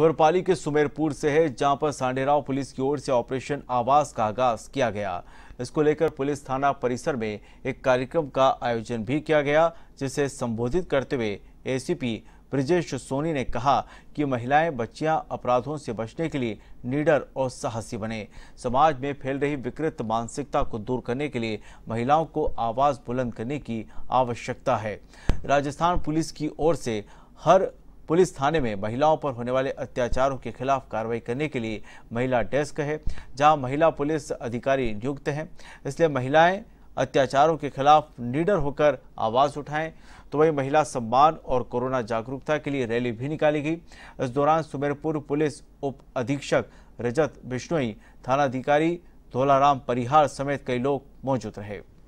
खबर पाली के सुमेरपुर से है जहां पर सांडेराव पुलिस की ओर से ऑपरेशन आवास का आगाज किया गया इसको लेकर पुलिस थाना परिसर में एक कार्यक्रम का आयोजन भी किया गया जिसे संबोधित करते हुए एसीपी ब्रजेश सोनी ने कहा कि महिलाएं बच्चियां अपराधों से बचने के लिए निडर और साहसी बने समाज में फैल रही विकृत मानसिकता को दूर करने के लिए महिलाओं को आवाज़ बुलंद करने की आवश्यकता है राजस्थान पुलिस की ओर से हर पुलिस थाने में महिलाओं पर होने वाले अत्याचारों के खिलाफ कार्रवाई करने के लिए महिला डेस्क है जहां महिला पुलिस अधिकारी नियुक्त हैं इसलिए महिलाएं अत्याचारों के खिलाफ निडर होकर आवाज उठाएं तो वही महिला सम्मान और कोरोना जागरूकता के लिए रैली भी निकाली गई इस दौरान सुमेरपुर पुलिस उप अधीक्षक रजत बिश्नोई थानाधिकारी धोलाराम परिहार समेत कई लोग मौजूद रहे